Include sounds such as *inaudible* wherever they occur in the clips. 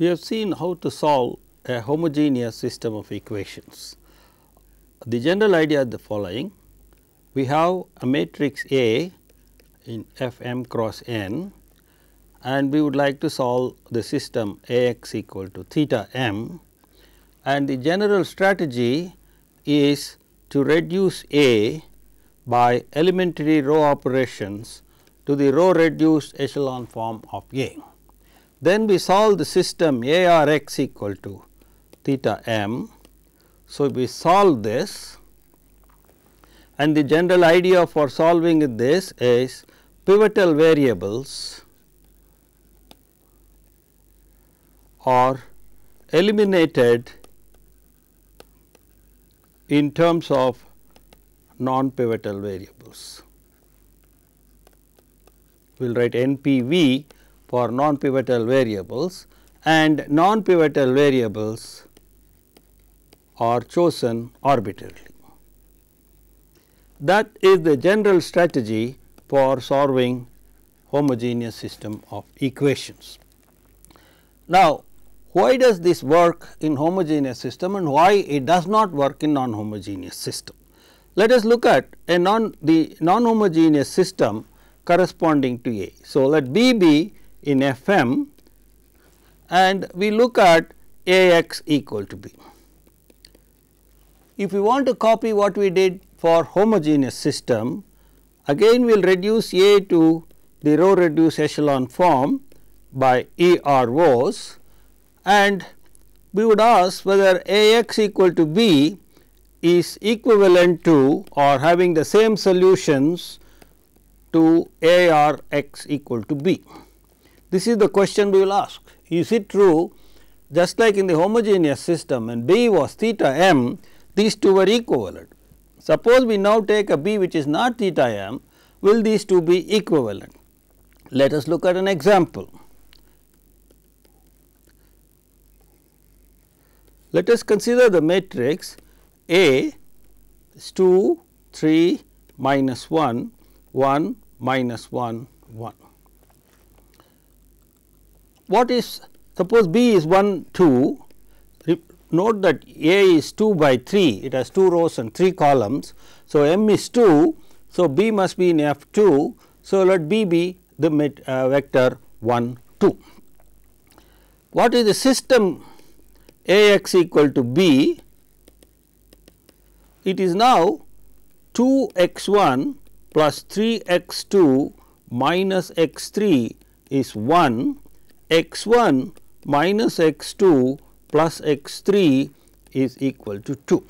We have seen how to solve a homogeneous system of equations. The general idea is the following. We have a matrix A in F m cross n and we would like to solve the system A x equal to theta m and the general strategy is to reduce A by elementary row operations to the row reduced echelon form of A. Then we solve the system A r x equal to theta m. So, we solve this and the general idea for solving this is pivotal variables are eliminated in terms of non-pivotal variables. We will write NPV for non-pivotal variables and non-pivotal variables are chosen arbitrarily. That is the general strategy for solving homogeneous system of equations. Now, why does this work in homogeneous system and why it does not work in non-homogeneous system? Let us look at a non the non-homogeneous system corresponding to A. So, let B be in Fm and we look at Ax equal to B. If we want to copy what we did for homogeneous system, again we will reduce A to the row reduced echelon form by EROs and we would ask whether Ax equal to B is equivalent to or having the same solutions to ARX equal to B. This is the question we will ask. Is it true just like in the homogeneous system and B was theta m, these two were equivalent. Suppose we now take a B which is not theta m, will these two be equivalent? Let us look at an example. Let us consider the matrix A is 2, 3, minus 1, 1, minus 1, 1 what is suppose B is 1 2 note that A is 2 by 3 it has 2 rows and 3 columns. So, M is 2 so B must be in F 2 so let B be the uh, vector 1 2. What is the system A x equal to B it is now 2 x 1 plus 3 x 2 minus x 3 is 1 x 1 minus x 2 plus x 3 is equal to 2.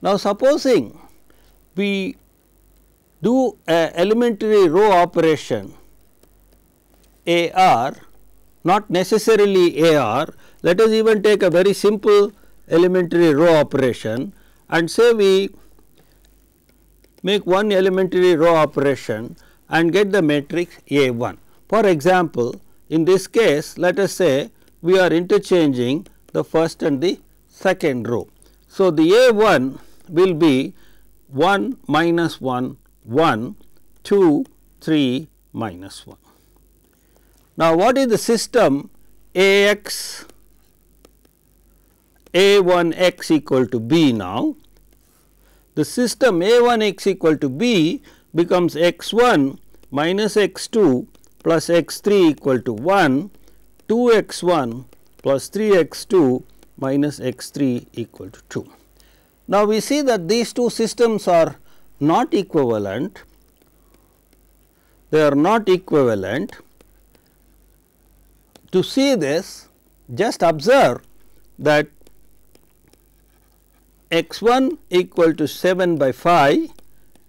Now, supposing we do a elementary row operation A r not necessarily A r let us even take a very simple elementary row operation and say we make one elementary row operation and get the matrix A 1. For example, in this case let us say we are interchanging the first and the second row. So, the A 1 will be 1 minus 1 1 2 3 minus 1. Now, what is the system A x A 1 x equal to b now? The system A 1 x equal to b becomes x 1 minus x 2 plus x 3 equal to 1, 2 x 1 plus 3 x 2 minus x 3 equal to 2. Now, we see that these two systems are not equivalent, they are not equivalent. To see this, just observe that x 1 equal to 7 by 5,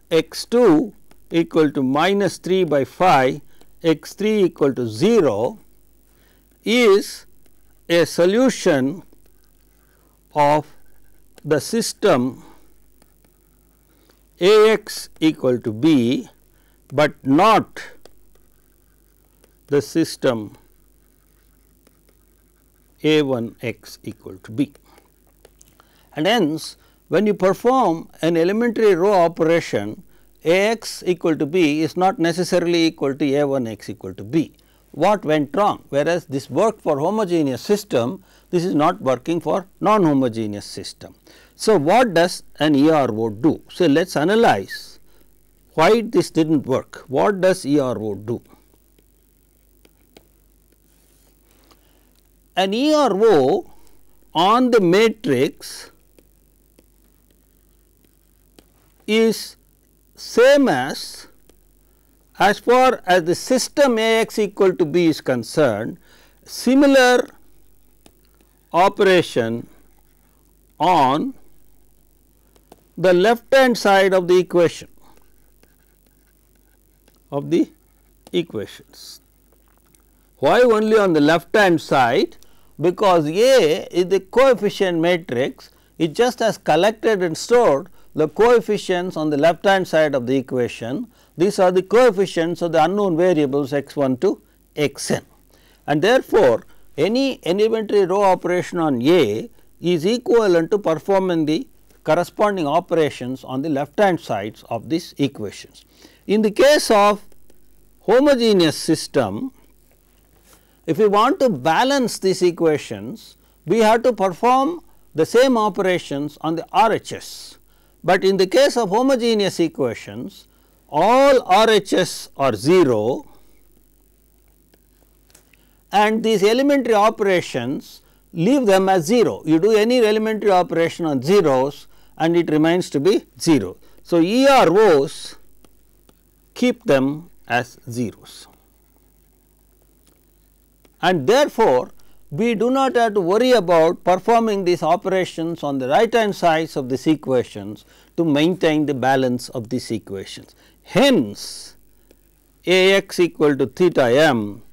x 2 equal to minus 3 by 5 x 3 equal to 0 is a solution of the system A x equal to b, but not the system A 1 x equal to b. And hence, when you perform an elementary row operation Ax equal to b is not necessarily equal to A1x equal to b. What went wrong? Whereas, this worked for homogeneous system, this is not working for non-homogeneous system. So, what does an ERO do? So, let us analyze why this did not work. What does ERO do? An ERO on the matrix is same as as far as the system A x equal to b is concerned, similar operation on the left hand side of the equation of the equations. Why only on the left hand side? Because A is the coefficient matrix, it just has collected and stored the coefficients on the left hand side of the equation, these are the coefficients of the unknown variables x1 to xn. And therefore, any elementary row operation on A is equivalent to performing the corresponding operations on the left hand sides of these equations. In the case of homogeneous system, if we want to balance these equations, we have to perform the same operations on the RHS but in the case of homogeneous equations, all RHS are 0 and these elementary operations leave them as 0. You do any elementary operation on zeros and it remains to be 0. So, EROs keep them as zeros and therefore, we do not have to worry about performing these operations on the right hand sides of these equations to maintain the balance of these equations. Hence, A x equal to theta m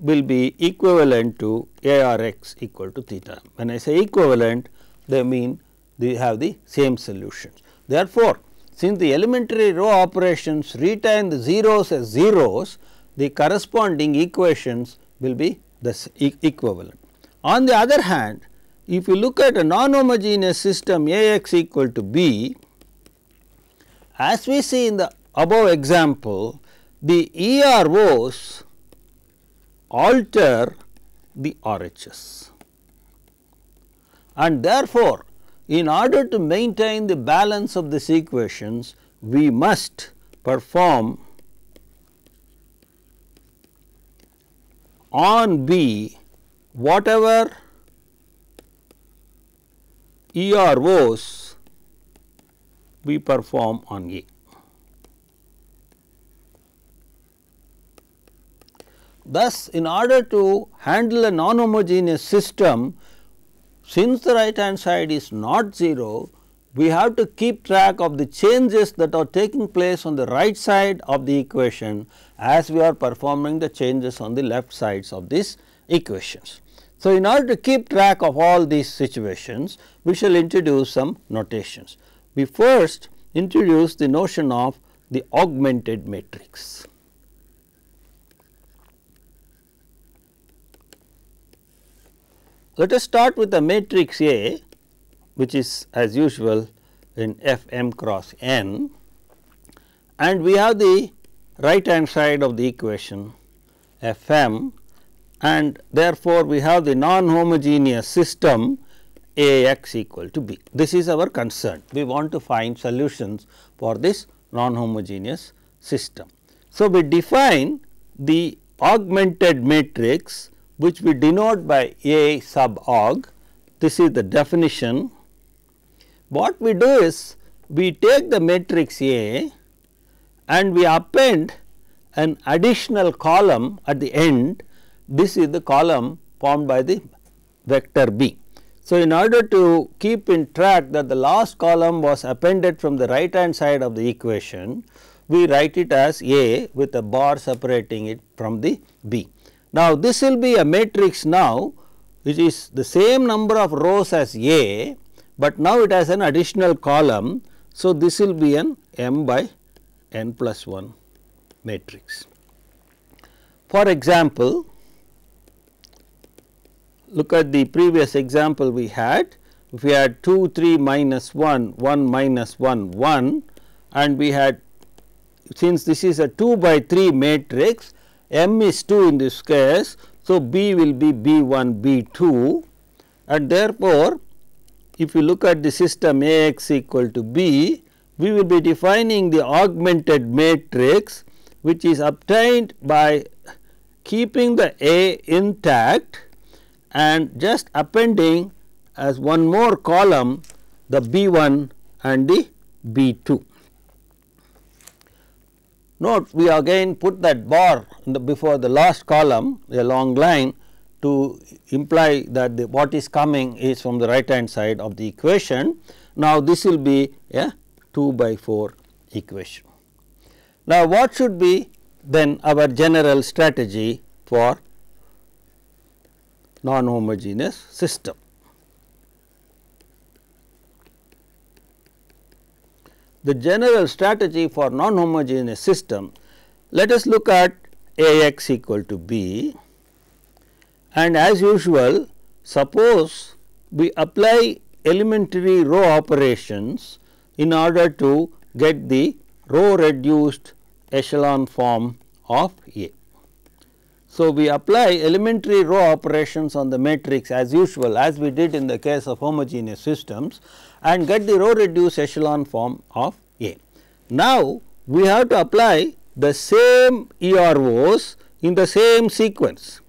will be equivalent to A r x equal to theta m. When I say equivalent, they mean they have the same solutions. Therefore, since the elementary row operations retain the zeros as zeros, the corresponding equations will be this e equivalent. On the other hand, if you look at a non-homogeneous system A x equal to b, as we see in the above example, the EROs alter the RHS. And therefore, in order to maintain the balance of these equations, we must perform on B whatever EROs we perform on A. Thus, in order to handle a non-homogeneous system, since the right hand side is not 0, we have to keep track of the changes that are taking place on the right side of the equation as we are performing the changes on the left sides of these equations. So, in order to keep track of all these situations, we shall introduce some notations. We first introduce the notion of the augmented matrix. Let us start with the matrix A which is as usual in F m cross n and we have the right hand side of the equation F m and therefore, we have the non homogeneous system A x equal to b. This is our concern we want to find solutions for this non homogeneous system. So, we define the augmented matrix which we denote by A sub aug this is the definition what we do is we take the matrix A and we append an additional column at the end. This is the column formed by the vector B. So, in order to keep in track that the last column was appended from the right hand side of the equation, we write it as A with a bar separating it from the B. Now, this will be a matrix now which is the same number of rows as A but now it has an additional column. So, this will be an m by n plus 1 matrix. For example, look at the previous example we had, if we had 2, 3, minus 1, 1, minus 1, 1 and we had since this is a 2 by 3 matrix, m is 2 in this case. So, b will be b 1, b 2 and therefore, if you look at the system A x equal to B, we will be defining the augmented matrix which is obtained by keeping the A intact and just appending as one more column the B 1 and the B 2. Note we again put that bar the before the last column a long line to imply that the what is coming is from the right hand side of the equation. Now, this will be a 2 by 4 equation. Now, what should be then our general strategy for non-homogeneous system? The general strategy for non-homogeneous system, let us look at A x equal to b and as usual suppose we apply elementary row operations in order to get the row reduced echelon form of A. So, we apply elementary row operations on the matrix as usual as we did in the case of homogeneous systems and get the row reduced echelon form of A. Now, we have to apply the same EROs in the same sequence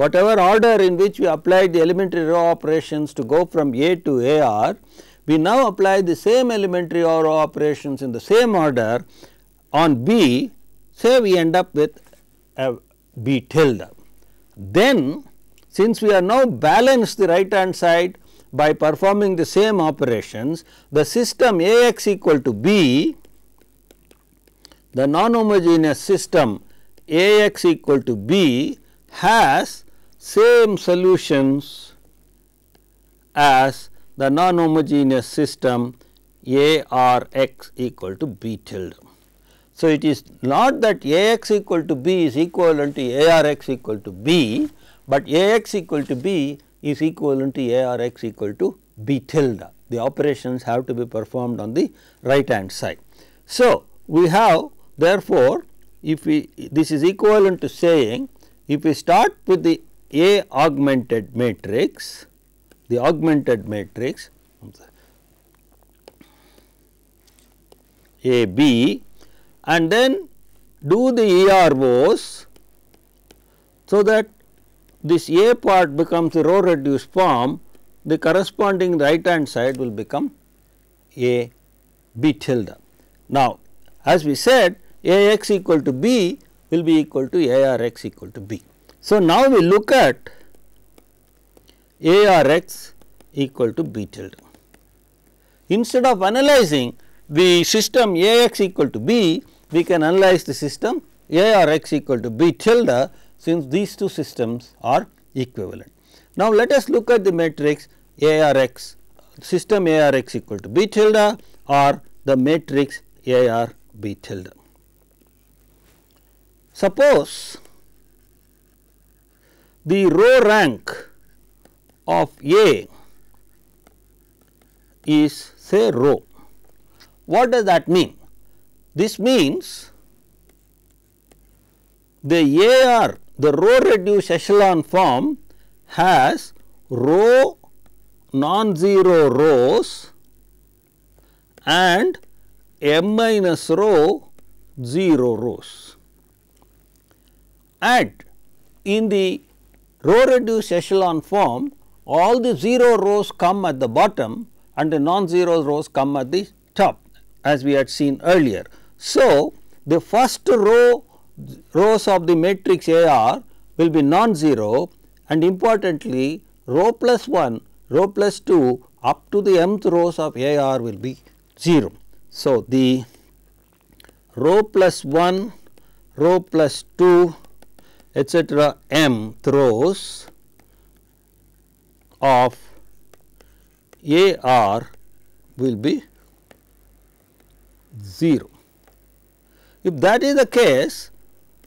whatever order in which we applied the elementary row operations to go from A to AR, we now apply the same elementary row operations in the same order on B, say we end up with B tilde. Then since we are now balanced the right hand side by performing the same operations, the system Ax equal to B, the non homogeneous system Ax equal to B has same solutions as the non-homogeneous system A r x equal to B tilde. So, it is not that A x equal to B is equivalent to A r x equal to B, but A x equal to B is equivalent to A r x equal to B tilde. The operations have to be performed on the right hand side. So, we have therefore, if we this is equivalent to saying if we start with the a augmented matrix, the augmented matrix A B and then do the EROs so that this A part becomes the row reduced form the corresponding right hand side will become A B tilde. Now, as we said A x equal to B will be equal to A r x equal to B. So, now we look at ARX equal to B tilde. Instead of analyzing the system AX equal to B, we can analyze the system ARX equal to B tilde since these two systems are equivalent. Now, let us look at the matrix ARX system ARX equal to B tilde or the matrix AR B tilde. Suppose the row rank of A is say row. What does that mean? This means the AR the row reduced echelon form has row non-zero rows and m minus row 0 rows. And in the row reduced echelon form all the 0 rows come at the bottom and the non-zero rows come at the top as we had seen earlier. So, the first row rows of the matrix AR will be non-zero and importantly row plus 1, row plus 2 up to the mth rows of AR will be 0. So, the row plus 1, row plus 2 Etc. m throws of A r will be 0. If that is the case,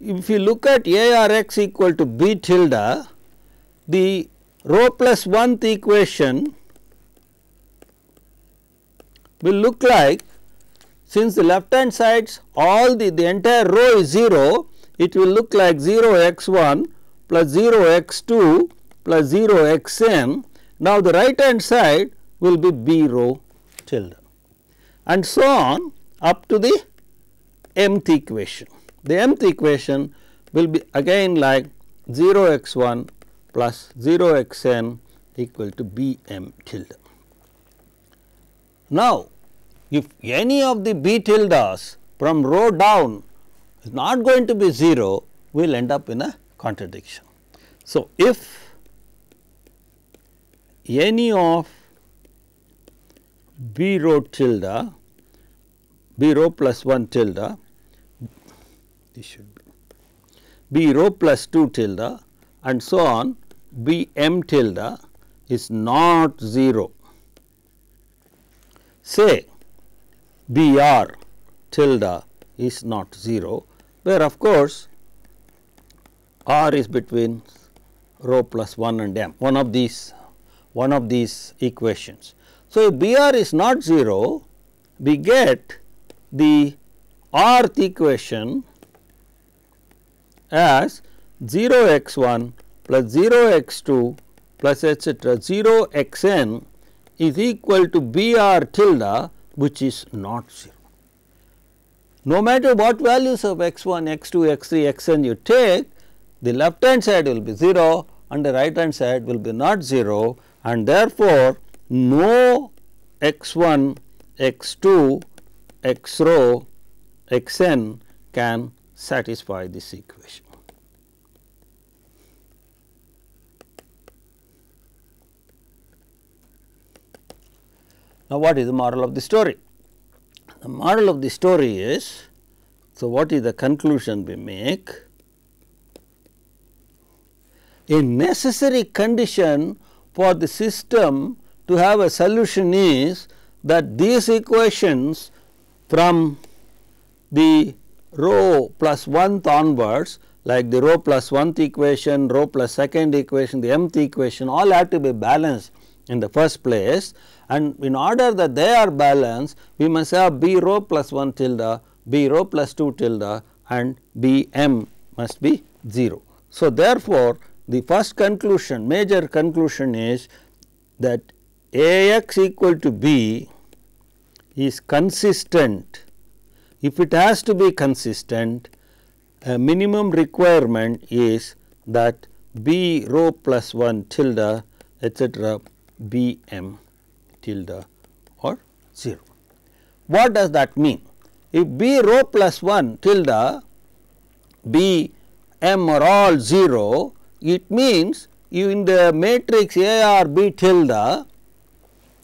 if you look at A r x equal to b tilde, the rho plus 1th equation will look like since the left hand sides all the, the entire row is 0 it will look like 0 x 1 plus 0 x 2 plus 0 x n. Now, the right hand side will be b row tilde, and so on up to the mth equation. The mth equation will be again like 0 x 1 plus 0 x n equal to b m tilde. Now, if any of the b tildes from row down is not going to be 0, we will end up in a contradiction. So, if any of b rho tilde b rho plus 1 tilde this should be b rho plus 2 tilde and so on b m tilde is not 0. Say b r tilde is not 0 where of course r is between rho plus 1 and m one of these one of these equations. So, if br is not 0 we get the rth equation as 0 x 1 plus 0 x 2 plus etcetera 0 x n is equal to b r tilde which is not 0 no matter what values of x 1, x 2, x 3, x n you take the left hand side will be 0 and the right hand side will be not 0 and therefore, no x 1, x 2, x rho, x n can satisfy this equation. Now, what is the moral of the story? the moral of the story is, so what is the conclusion we make? A necessary condition for the system to have a solution is that these equations from the rho plus 1th onwards like the rho plus 1th equation, rho plus 2nd equation, the mth equation all have to be balanced in the first place and in order that they are balanced we must have B rho plus 1 tilde, B rho plus 2 tilde and B m must be 0. So, therefore, the first conclusion major conclusion is that A x equal to B is consistent if it has to be consistent a minimum requirement is that b rho plus 1 tilde etcetera B m tilde or 0. What does that mean? If B rho plus 1 tilde B m are all 0, it means in the matrix A or B tilde,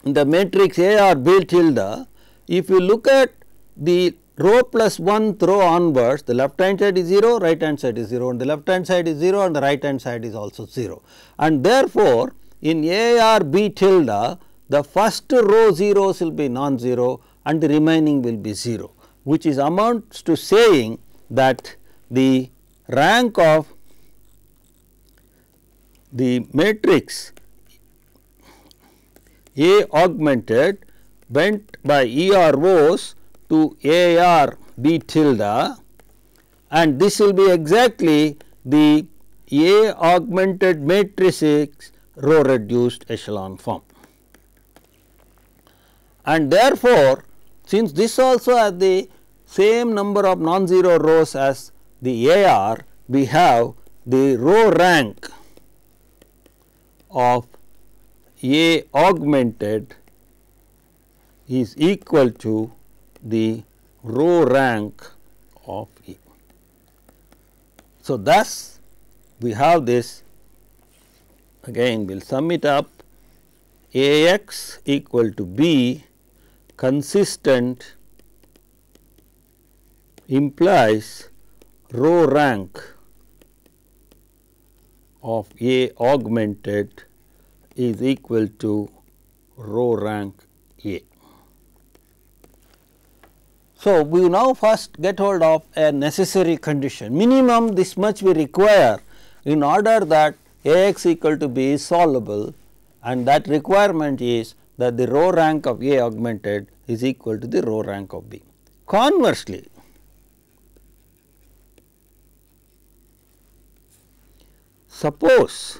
in the matrix A or B tilde, if you look at the row plus 1 row onwards the left hand side is 0 right hand side is 0 and the left hand side is 0 and the right hand side is also 0 and therefore in ARB tilde the first row zeros will be non-zero and the remaining will be 0 which is amounts to saying that the rank of the matrix A augmented bent by ER rows to ARB tilde and this will be exactly the A augmented matrix row reduced echelon form. And therefore, since this also has the same number of non-zero rows as the AR, we have the row rank of A augmented is equal to the row rank of A. So, thus we have this again we will sum it up A x equal to b consistent implies row rank of A augmented is equal to row rank A. So, we now first get hold of a necessary condition minimum this much we require in order that Ax equal to b is solvable and that requirement is that the row rank of A augmented is equal to the row rank of B. Conversely, suppose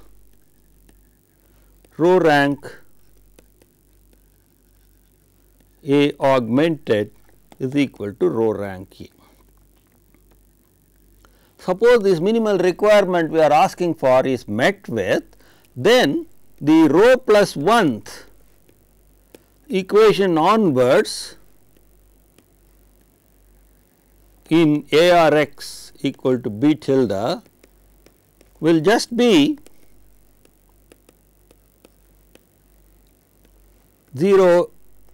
row rank A augmented is equal to row rank A suppose this minimal requirement we are asking for is met with, then the rho plus 1th equation onwards in A r x equal to b tilde will just be 0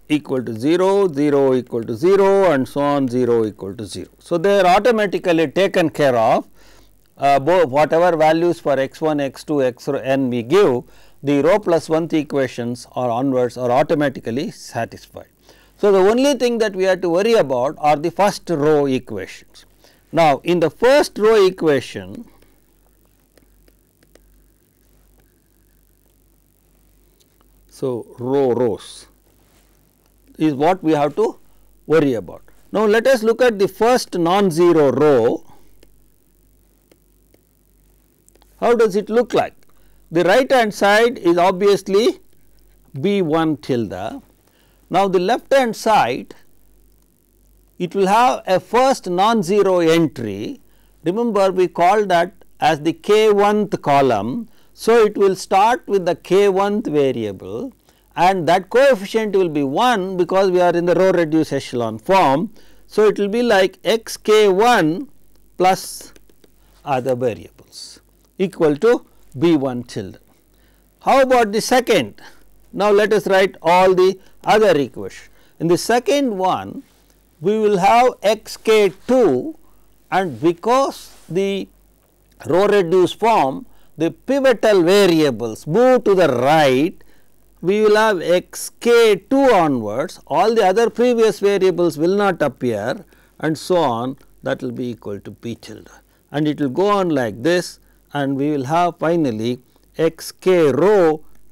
equal to 0, 0 equal to 0 and so on 0 equal to 0. So, they are automatically taken care of uh, whatever values for x 1, x 2, x n we give the rho plus 1th equations or onwards are automatically satisfied. So, the only thing that we have to worry about are the first row equations. Now, in the first row equation so row rows is what we have to worry about. Now, let us look at the first non-zero row. How does it look like? The right hand side is obviously B 1 tilde. Now, the left hand side it will have a first non-zero entry. Remember we call that as the k 1th column. So, it will start with the k 1th variable and that coefficient will be 1 because we are in the row reduced echelon form. So, it will be like x k 1 plus other variables equal to b 1 tilde. How about the second? Now, let us write all the other equation. In the second one, we will have x k 2 and because the row reduced form, the pivotal variables move to the right we will have x k 2 onwards all the other previous variables will not appear and so on that will be equal to p tilde and it will go on like this and we will have finally x k rho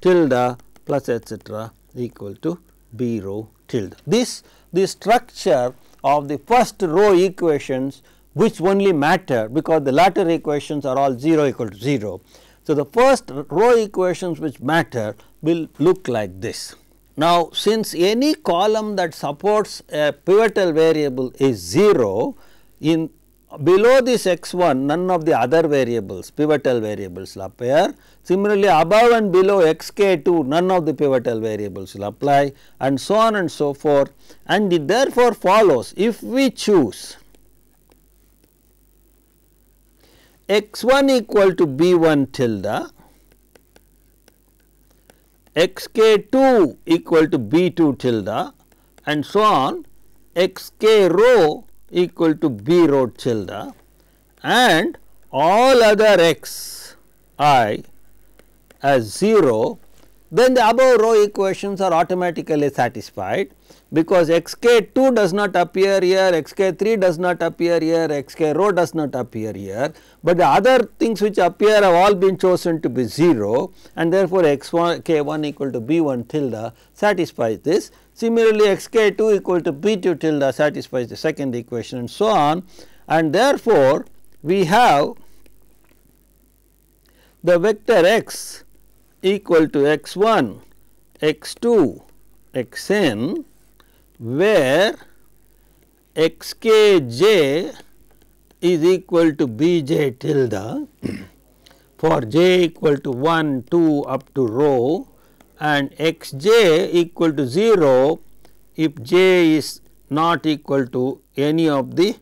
tilde plus etcetera equal to b rho tilde. This the structure of the first row equations which only matter because the latter equations are all 0 equal to 0. So, the first row equations which matter will look like this. Now, since any column that supports a pivotal variable is 0, in below this x 1 none of the other variables pivotal variables will appear. Similarly, above and below x k 2 none of the pivotal variables will apply and so on and so forth and it therefore follows if we choose x 1 equal to b 1 tilde x k 2 equal to b 2 tilde and so on x k rho equal to b rho tilde and all other x i as 0 then the above row equations are automatically satisfied because xk2 does not appear here, xk3 does not appear here, xk rho does not appear here, but the other things which appear have all been chosen to be 0 and therefore x k one equal to b1 tilde satisfies this. Similarly, xk2 equal to b2 tilde satisfies the second equation and so on and therefore we have the vector x equal to x1, x2, xn where xkj is equal to bj tilde *clears throat* for j equal to 1, 2 up to rho and xj equal to 0 if j is not equal to any of the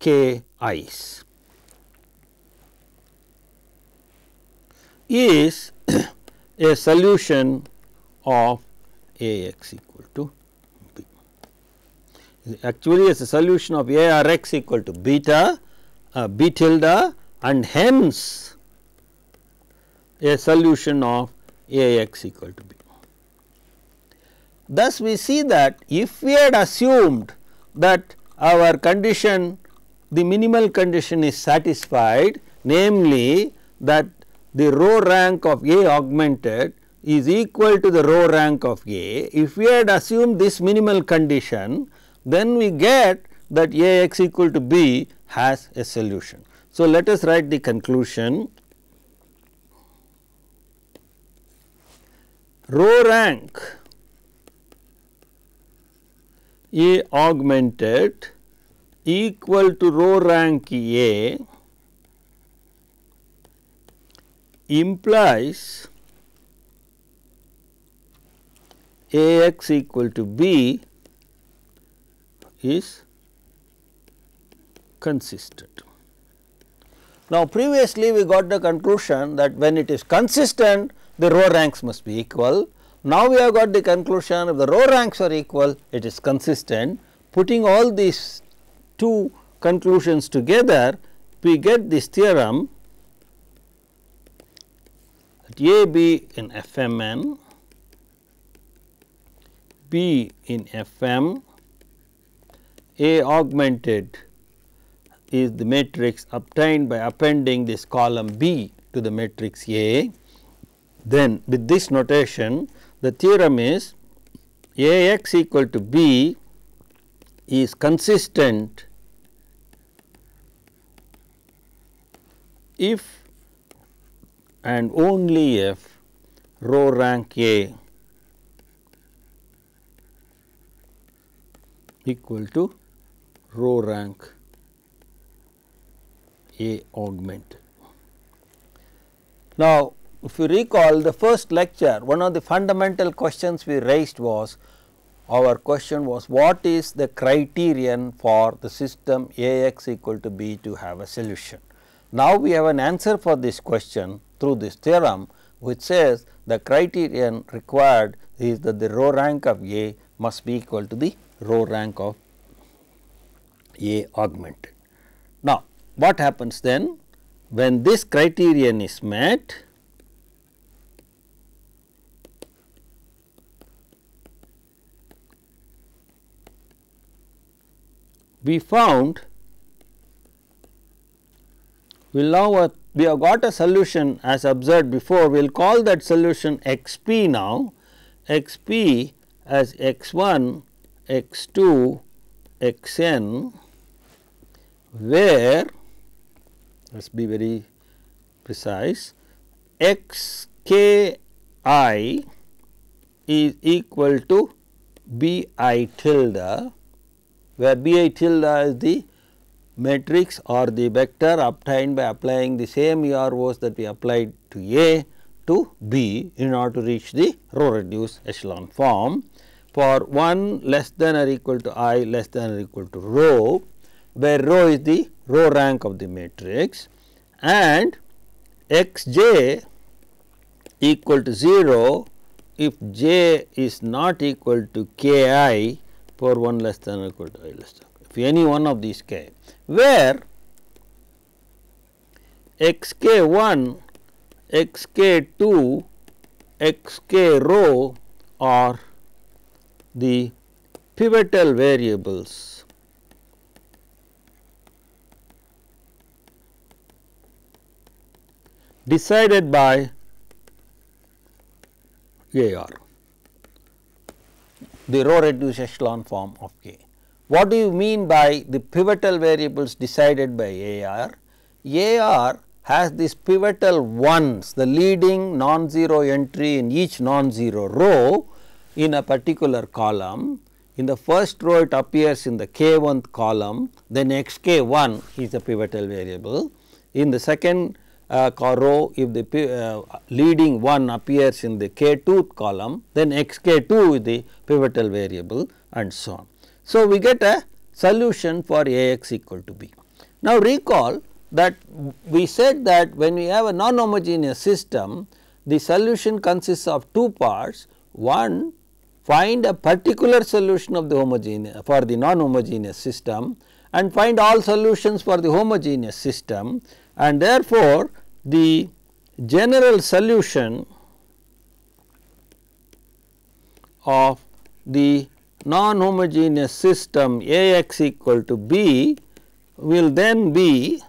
k i's is *clears throat* a solution of AXE actually is a solution of A r x equal to beta uh, b tilde and hence a solution of A x equal to b. Thus, we see that if we had assumed that our condition the minimal condition is satisfied namely that the row rank of A augmented is equal to the row rank of A. If we had assumed this minimal condition then we get that A x equal to b has a solution. So, let us write the conclusion row rank A augmented equal to row rank A implies A x equal to b is consistent. Now, previously we got the conclusion that when it is consistent the row ranks must be equal. Now, we have got the conclusion if the row ranks are equal it is consistent. Putting all these two conclusions together we get this theorem that A B in F M N, B in F M a augmented is the matrix obtained by appending this column B to the matrix A. Then with this notation the theorem is A x equal to B is consistent if and only if row rank A equal to row rank A augment. Now, if you recall the first lecture one of the fundamental questions we raised was our question was what is the criterion for the system Ax equal to b to have a solution. Now, we have an answer for this question through this theorem which says the criterion required is that the row rank of A must be equal to the row rank of a augmented. Now, what happens then? When this criterion is met, we found we will now uh, we have got a solution as observed before we will call that solution x p now x p as x 1 x 2 x n where let us be very precise x k i is equal to b i tilde where b i tilde is the matrix or the vector obtained by applying the same EROs that we applied to A to B in order to reach the row reduced echelon form. For 1 less than or equal to i less than or equal to rho where rho is the row rank of the matrix and xj equal to 0 if j is not equal to ki for 1 less than or equal to i less than if any one of these k where xk1 xk2 xk rho are the pivotal variables decided by AR, the row reduced echelon form of K. What do you mean by the pivotal variables decided by AR? AR has these pivotal ones, the leading non-zero entry in each non-zero row in a particular column. In the first row it appears in the k1th column, then xk1 is the pivotal variable. In the second uh, if the uh, leading one appears in the k2 column then xk2 is the pivotal variable and so on. So, we get a solution for Ax equal to b. Now, recall that we said that when we have a non-homogeneous system the solution consists of two parts one find a particular solution of the homogeneous for the non-homogeneous system and find all solutions for the homogeneous system and therefore, the general solution of the non-homogeneous system A x equal to b will then be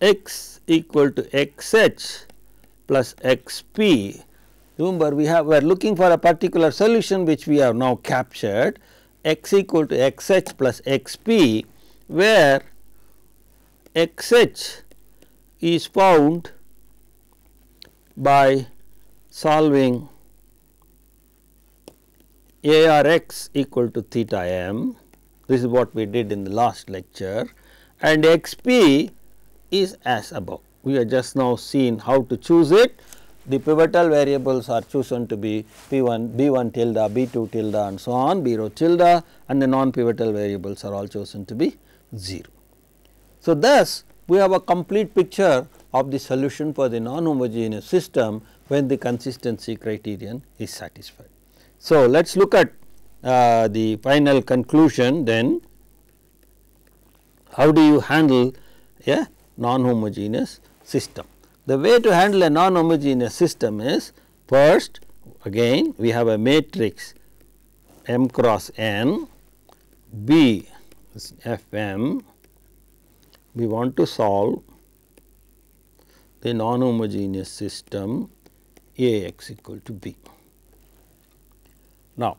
x equal to x h plus x p. Remember we have we are looking for a particular solution which we have now captured x equal to x h plus x p where xh is found by solving arx equal to theta m this is what we did in the last lecture and xp is as above. We have just now seen how to choose it the pivotal variables are chosen to be p1, b1 tilde, b2 tilde and so on, b0 tilde and the non pivotal variables are all chosen to be 0. So, thus we have a complete picture of the solution for the non-homogeneous system when the consistency criterion is satisfied. So, let us look at uh, the final conclusion then how do you handle a non-homogeneous system. The way to handle a non-homogeneous system is first again we have a matrix m cross n b is f m we want to solve the non-homogeneous system A x equal to b. Now,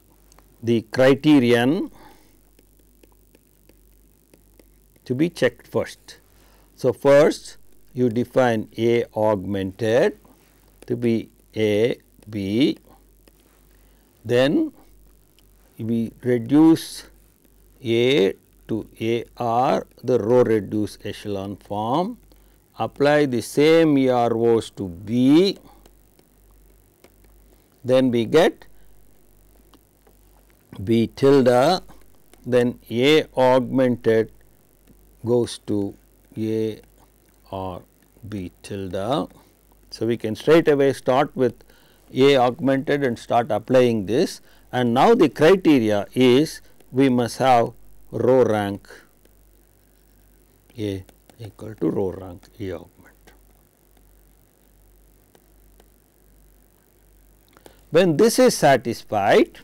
the criterion to be checked first. So, first you define A augmented to be A B, then we reduce A to AR the row reduce echelon form, apply the same EROs to B, then we get B tilde, then A augmented goes to A R B tilde. So, we can straight away start with A augmented and start applying this and now the criteria is we must have row rank A equal to row rank E augment. When this is satisfied,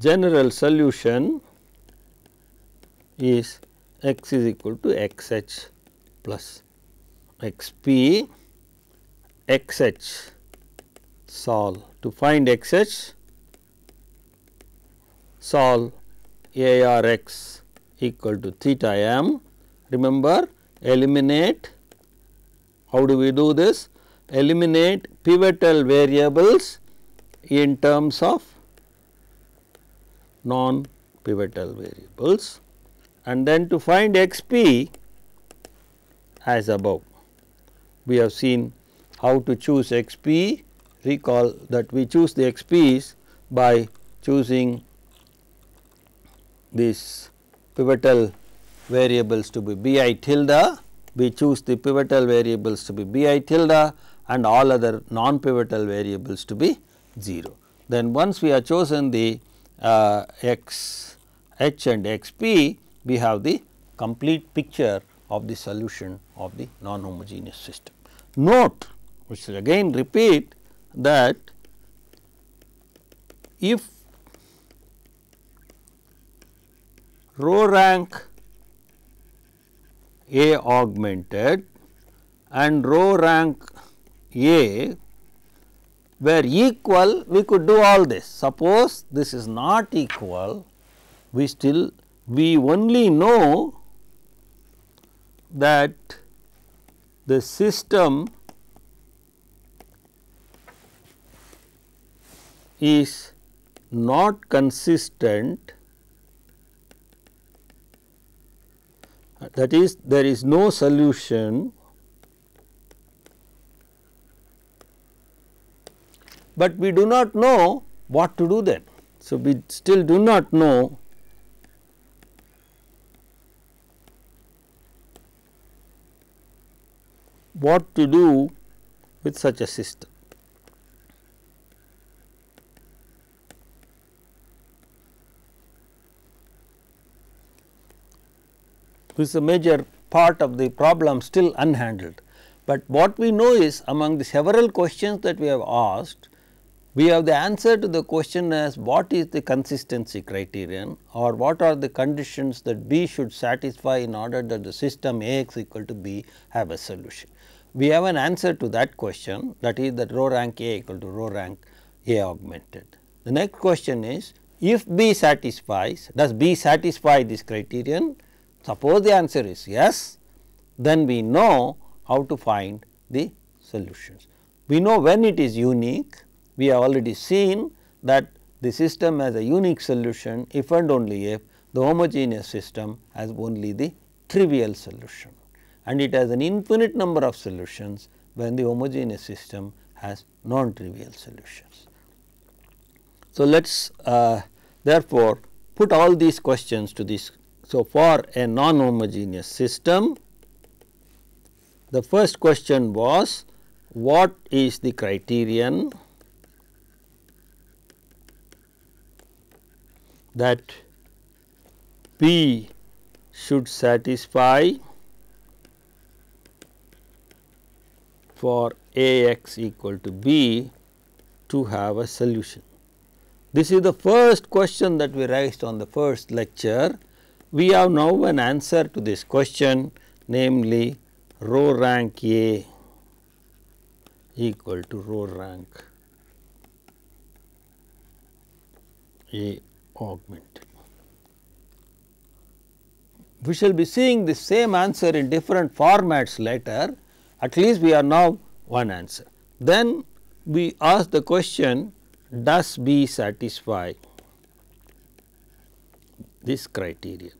general solution is x is equal to x h plus x p xh solve to find xh solve arx equal to theta m remember eliminate how do we do this eliminate pivotal variables in terms of non pivotal variables and then to find xp as above we have seen how to choose xp recall that we choose the xp's by choosing these pivotal variables to be bi tilde we choose the pivotal variables to be bi tilde and all other non pivotal variables to be 0. Then once we have chosen the uh, x h and xp we have the complete picture of the solution of the non homogeneous system. Note which is again repeat that if row rank A augmented and row rank A were equal, we could do all this. Suppose this is not equal, we still we only know that the system is not consistent that is there is no solution but we do not know what to do then. So, we still do not know what to do with such a system. This is a major part of the problem still unhandled. But what we know is among the several questions that we have asked, we have the answer to the question as what is the consistency criterion or what are the conditions that B should satisfy in order that the system Ax equal to B have a solution. We have an answer to that question that is that row rank A equal to row rank A augmented. The next question is if B satisfies, does B satisfy this criterion Suppose the answer is yes, then we know how to find the solutions. We know when it is unique, we have already seen that the system has a unique solution if and only if the homogeneous system has only the trivial solution and it has an infinite number of solutions when the homogeneous system has non-trivial solutions. So, let us uh, therefore, put all these questions to this so, for a non-homogeneous system, the first question was what is the criterion that P should satisfy for A x equal to B to have a solution. This is the first question that we raised on the first lecture we have now an answer to this question namely row rank A equal to row rank A augmented. We shall be seeing the same answer in different formats later at least we are now one answer. Then we ask the question does B satisfy this criterion.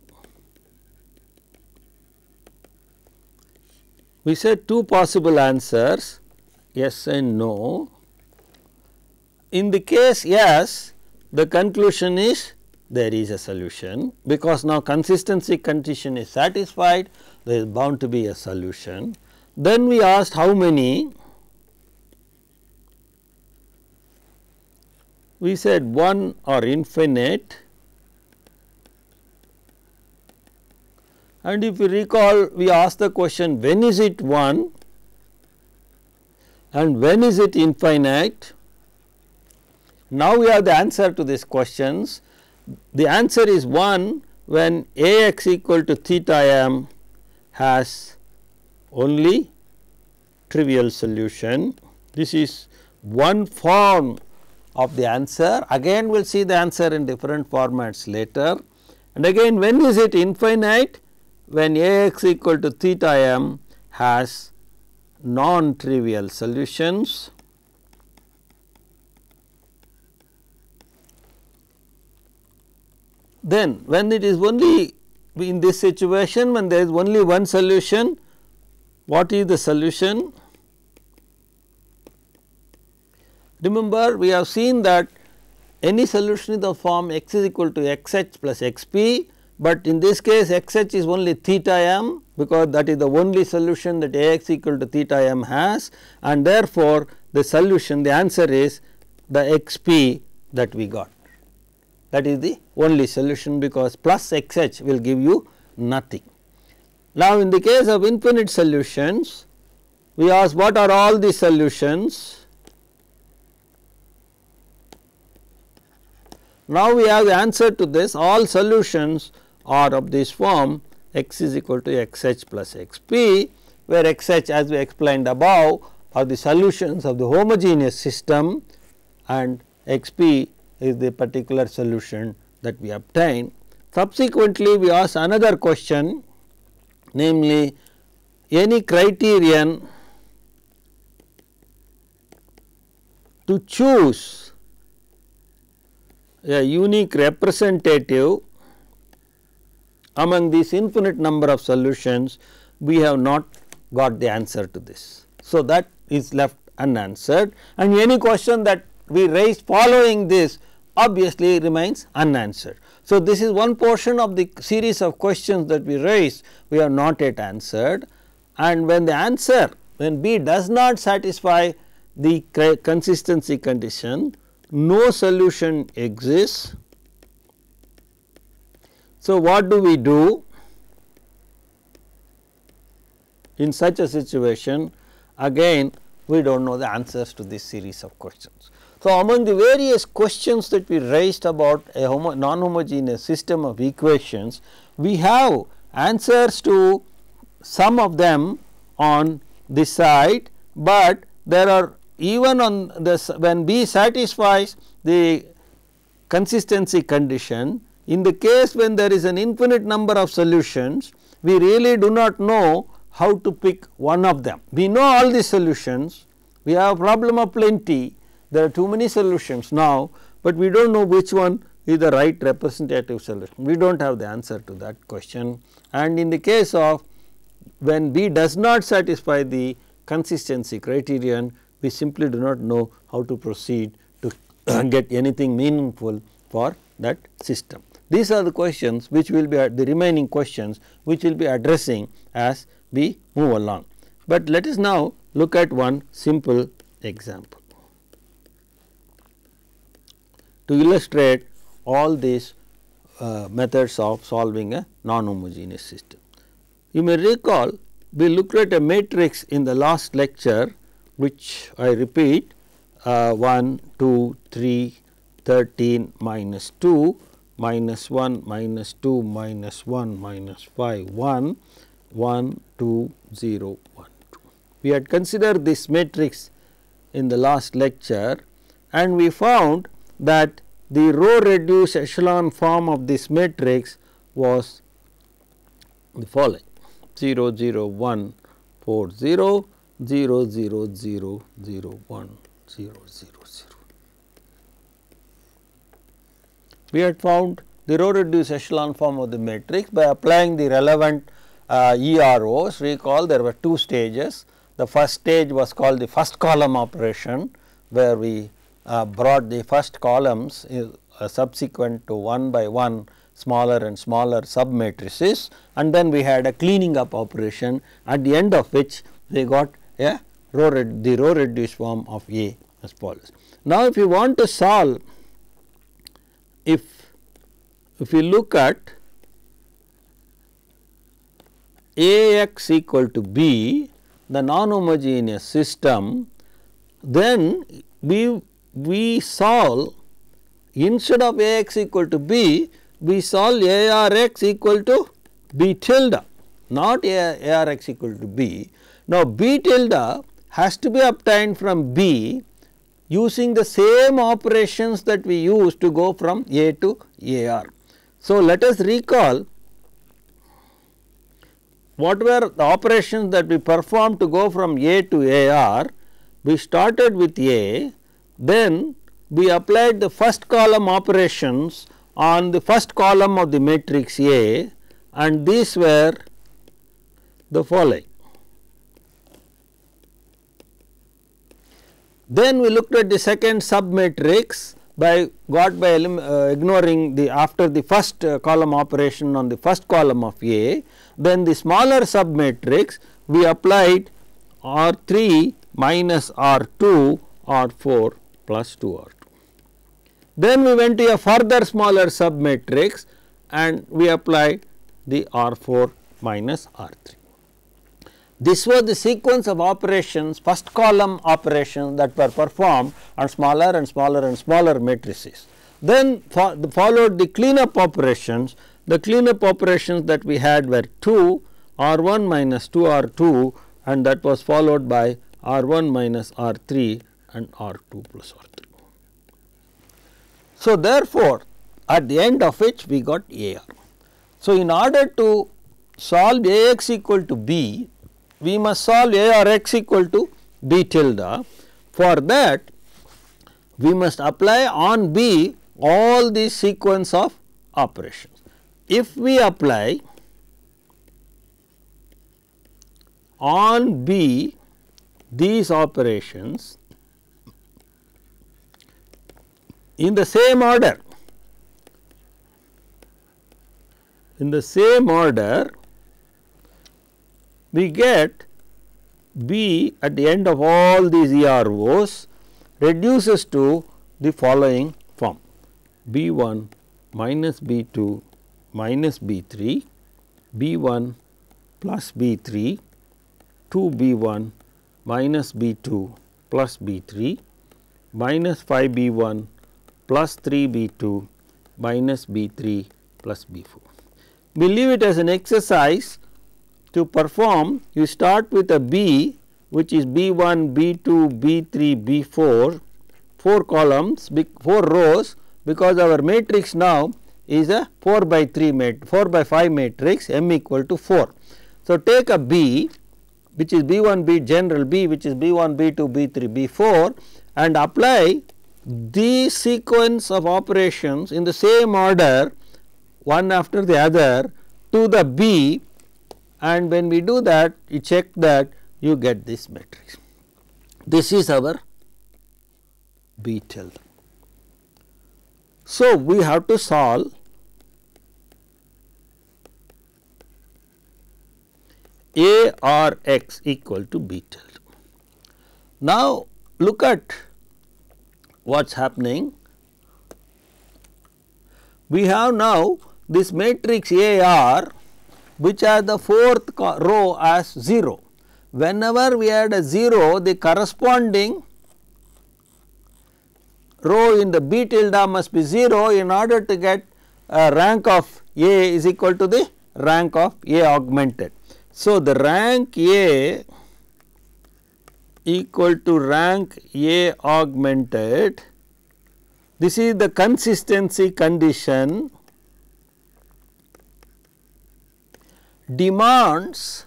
we said two possible answers yes and no. In the case yes, the conclusion is there is a solution because now consistency condition is satisfied there is bound to be a solution. Then we asked how many we said 1 or infinite and if you recall we asked the question when is it 1 and when is it infinite. Now, we have the answer to these questions. The answer is 1 when Ax equal to theta m has only trivial solution. This is one form of the answer. Again, we will see the answer in different formats later. And again, when is it infinite? when Ax equal to theta m has non trivial solutions then when it is only in this situation when there is only one solution what is the solution remember we have seen that any solution in the form x is equal to x h plus x p but in this case xh is only theta m because that is the only solution that ax equal to theta m has and therefore, the solution the answer is the xp that we got that is the only solution because plus xh will give you nothing. Now, in the case of infinite solutions we ask what are all the solutions Now, we have the answer to this all solutions or of this form x is equal to x h plus x p where x h as we explained above are the solutions of the homogeneous system and x p is the particular solution that we obtain. Subsequently, we ask another question namely any criterion to choose a unique representative among these infinite number of solutions we have not got the answer to this. So, that is left unanswered and any question that we raise following this obviously remains unanswered. So, this is one portion of the series of questions that we raise we have not yet answered and when the answer when B does not satisfy the consistency condition no solution exists so, what do we do in such a situation? Again, we do not know the answers to this series of questions. So, among the various questions that we raised about a homo non-homogeneous system of equations, we have answers to some of them on this side, but there are even on this when B satisfies the consistency condition, in the case when there is an infinite number of solutions, we really do not know how to pick one of them. We know all the solutions, we have a problem of plenty, there are too many solutions now, but we do not know which one is the right representative solution. We do not have the answer to that question and in the case of when B does not satisfy the consistency criterion, we simply do not know how to proceed to *coughs* get anything meaningful for that system. These are the questions which will be the remaining questions which will be addressing as we move along. But let us now look at one simple example to illustrate all these uh, methods of solving a non-homogeneous system. You may recall we looked at a matrix in the last lecture which I repeat uh, 1, 2, 3, 13 minus 2 minus 1, minus 2, minus 1, minus 5, 1, 1, 2, 0, 1, 2. We had considered this matrix in the last lecture and we found that the row reduced echelon form of this matrix was the following 0 0 1 4 0 0 0 0 0 1 0 0. we had found the row reduced echelon form of the matrix by applying the relevant uh, EROs. Recall there were two stages. The first stage was called the first column operation where we uh, brought the first columns uh, subsequent to one by one smaller and smaller submatrices and then we had a cleaning up operation at the end of which we got a row the row reduced form of A as follows. Now, if you want to solve if if you look at A x equal to B the non-homogeneous system then we we solve instead of A x equal to B we solve A r x equal to B tilde not A r x equal to B. Now, B tilde has to be obtained from B using the same operations that we use to go from A to AR. So, let us recall what were the operations that we performed to go from A to AR. We started with A, then we applied the first column operations on the first column of the matrix A and these were the following. Then we looked at the second submatrix by got by uh, ignoring the after the first uh, column operation on the first column of A. Then the smaller submatrix we applied R3 minus R2 R4 plus 2R2. Then we went to a further smaller submatrix and we applied the R4 minus R3. This was the sequence of operations, first column operations that were performed on smaller and smaller and smaller matrices. Then fo followed the cleanup operations. The cleanup operations that we had were 2 R1 minus 2 R2 and that was followed by R1 minus R3 and R2 plus R3. So, therefore, at the end of which we got AR. So, in order to solve AX equal to B, we must solve A or x equal to b tilde. For that we must apply on b all the sequence of operations. If we apply on b these operations in the same order in the same order we get B at the end of all these EROs reduces to the following form B 1 minus B 2 minus B 3, B 1 plus B 3, 2 B 1 minus B 2 plus B 3, minus 5 B 1 plus 3 B 2 minus B 3 plus B 4. We leave it as an exercise to perform you start with a B which is B1, B2, B3, B4, 4 columns, 4 rows because our matrix now is a 4 by 3 matrix, 4 by 5 matrix M equal to 4. So, take a B which is B1, B general B which is B1, B2, B3, B4 and apply the sequence of operations in the same order one after the other to the B and when we do that you check that you get this matrix. This is our B tilde. So, we have to solve A R X equal to B tilde. Now, look at what is happening. We have now this matrix A R which are the fourth row as 0. Whenever we add a 0 the corresponding row in the B tilde must be 0 in order to get a rank of A is equal to the rank of A augmented. So, the rank A equal to rank A augmented this is the consistency condition demands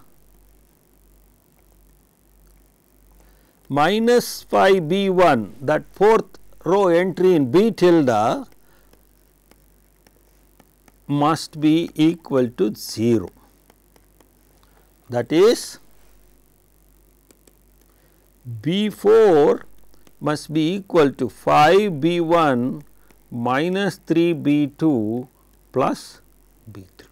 minus phi b 1 that fourth row entry in b tilde must be equal to 0 that is b 4 must be equal to 5 b 1 minus 3 b 2 plus b 3.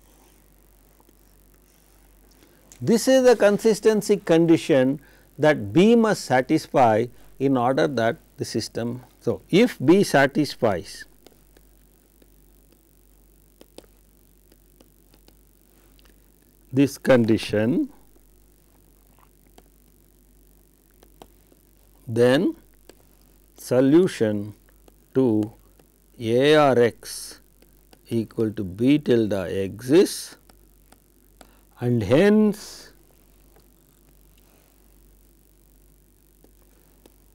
This is the consistency condition that B must satisfy in order that the system. So, if B satisfies this condition, then solution to ARX equal to B tilde exists and hence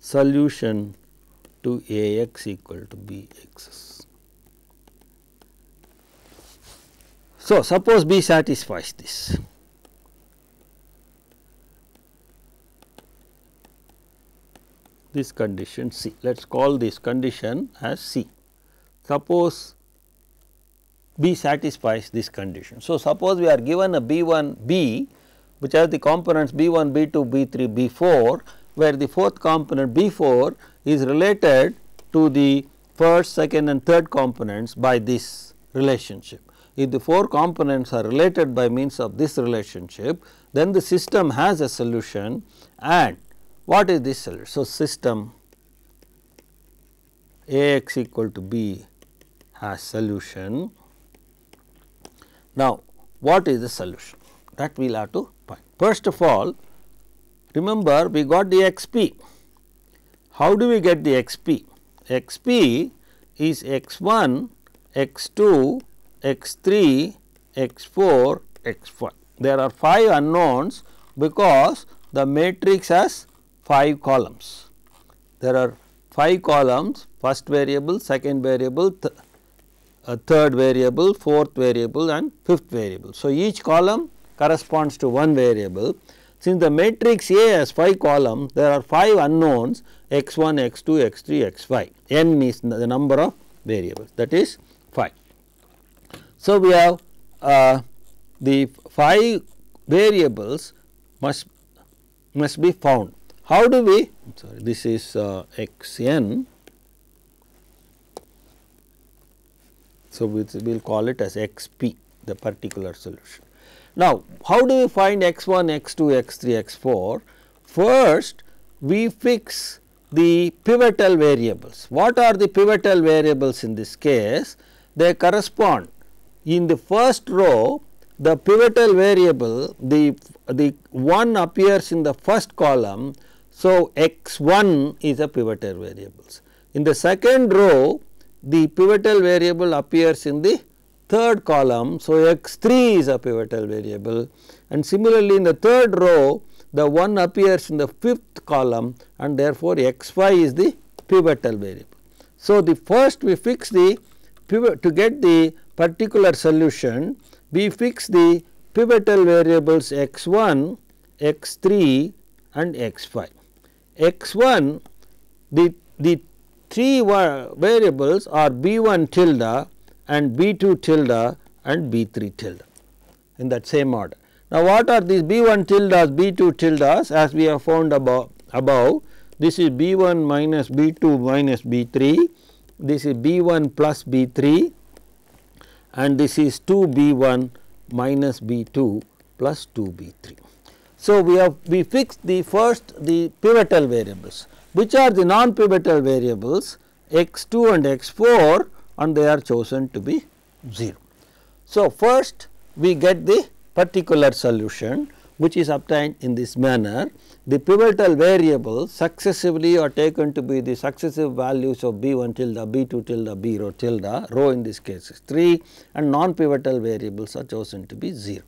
solution to A x equal to B x. So, suppose B satisfies this. this condition C. Let us call this condition as C. Suppose B satisfies this condition. So, suppose we are given a B1 B which has the components B1, B2, B3, B4 where the fourth component B4 is related to the first, second and third components by this relationship. If the four components are related by means of this relationship then the system has a solution and what is this solution? So, system A x equal to B has solution now, what is the solution that we will have to find. First of all, remember we got the x p. How do we get the x p? x p is x 1, x 2, x 3, x 4, x 5. There are 5 unknowns because the matrix has 5 columns. There are 5 columns first variable, second variable, a third variable, fourth variable and fifth variable. So, each column corresponds to one variable. Since the matrix A has 5 columns, there are 5 unknowns x1, x2, x3, x5. n is the number of variables that is 5. So, we have uh, the 5 variables must must be found. How do we sorry this is uh, xn So, we will call it as x p the particular solution. Now, how do we find x 1, x 2, x 3, x 4? First, we fix the pivotal variables. What are the pivotal variables in this case? They correspond in the first row the pivotal variable the, the 1 appears in the first column. So, x 1 is a pivotal variables. In the second row the pivotal variable appears in the third column. So, x 3 is a pivotal variable and similarly in the third row the 1 appears in the fifth column and therefore, x 5 is the pivotal variable. So, the first we fix the pivot to get the particular solution we fix the pivotal variables x 1, x 3 and x 5. x 1 the, the three variables are b 1 tilde and b 2 tilde and b 3 tilde in that same order. Now, what are these b 1 tildes b 2 tildes as we have found above, above this is b 1 minus b 2 minus b 3 this is b 1 plus b 3 and this is 2 b 1 minus b 2 plus 2 b 3. So, we have we fixed the first the pivotal variables which are the non-pivotal variables x2 and x4 and they are chosen to be 0. So, first we get the particular solution which is obtained in this manner. The pivotal variables successively are taken to be the successive values of b1 tilde, b2 tilde, b rho tilde, rho in this case is 3 and non-pivotal variables are chosen to be 0.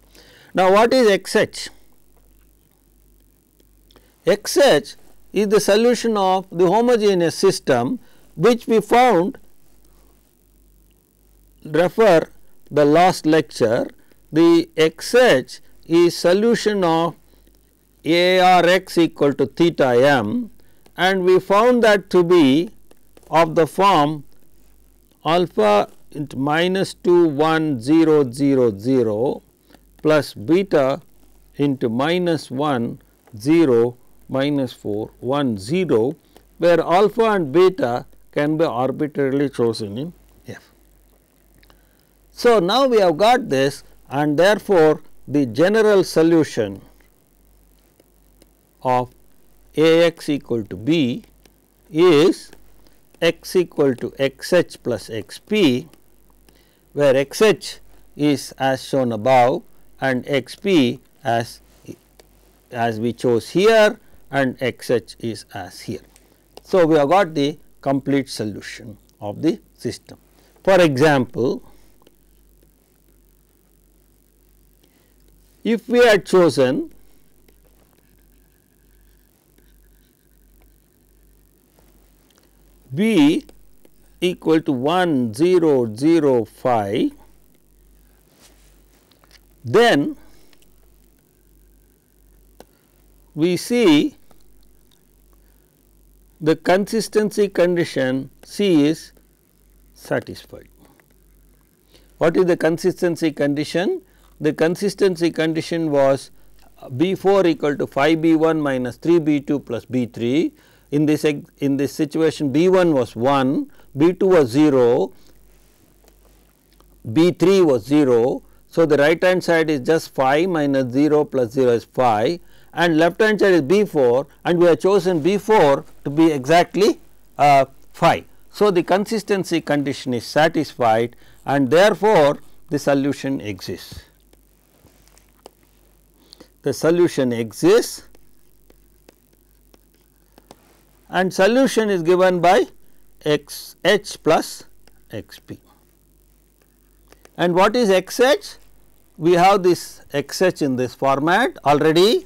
Now, what is xh? xh is the solution of the homogeneous system which we found refer the last lecture the x h is solution of a r x equal to theta m and we found that to be of the form alpha into minus 2 1 0 0 0 plus beta into minus 1 0 minus 4, 1, 0, where alpha and beta can be arbitrarily chosen in F. So, now we have got this and therefore, the general solution of A x equal to b is x equal to x h plus x p, where x h is as shown above and x p as as we chose here and x h is as here. So, we have got the complete solution of the system. For example, if we had chosen b equal to 1005 then we see the consistency condition C is satisfied. What is the consistency condition? The consistency condition was B 4 equal to 5 B 1 minus 3 B 2 plus B 3. In this, in this situation B 1 was 1, B 2 was 0, B 3 was 0. So, the right hand side is just 5 minus 0 plus 0 is 5 and left hand side is B4 and we have chosen B4 to be exactly uh, 5. So, the consistency condition is satisfied and therefore, the solution exists. The solution exists and solution is given by x h plus x p. And what is x h? We have this x h in this format already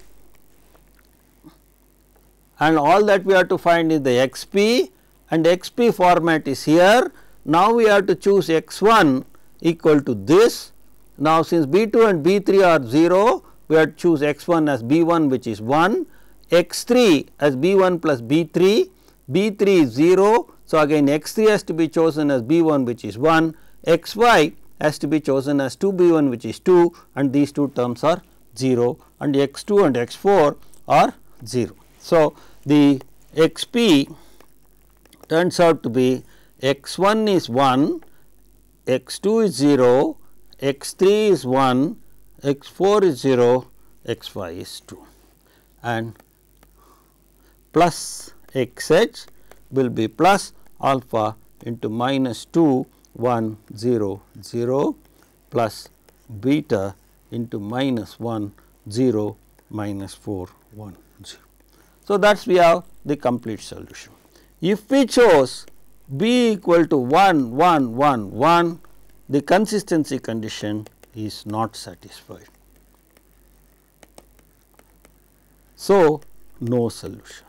and all that we have to find is the xp and xp format is here. Now, we have to choose x1 equal to this. Now, since b2 and b3 are 0, we have to choose x1 as b1 which is 1, x3 as b1 plus b3, b3 is 0. So, again x3 has to be chosen as b1 which is 1, xy has to be chosen as 2b1 which is 2 and these two terms are 0 and x2 and x4 are 0. So, the x p turns out to be x 1 is 1, x 2 is 0, x 3 is 1, x 4 is 0, x 5 is 2 and plus x h will be plus alpha into minus 2 1 0 0 plus beta into minus 1 0 minus 4 1. So, that is we have the complete solution. If we chose B equal to 1 1 1 1 the consistency condition is not satisfied. So, no solution.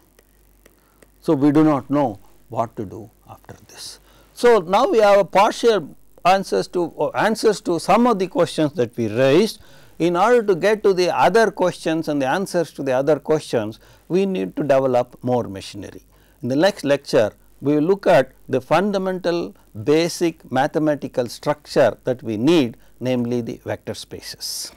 So, we do not know what to do after this. So, now we have partial answers to uh, answers to some of the questions that we raised in order to get to the other questions and the answers to the other questions, we need to develop more machinery. In the next lecture, we will look at the fundamental basic mathematical structure that we need namely the vector spaces.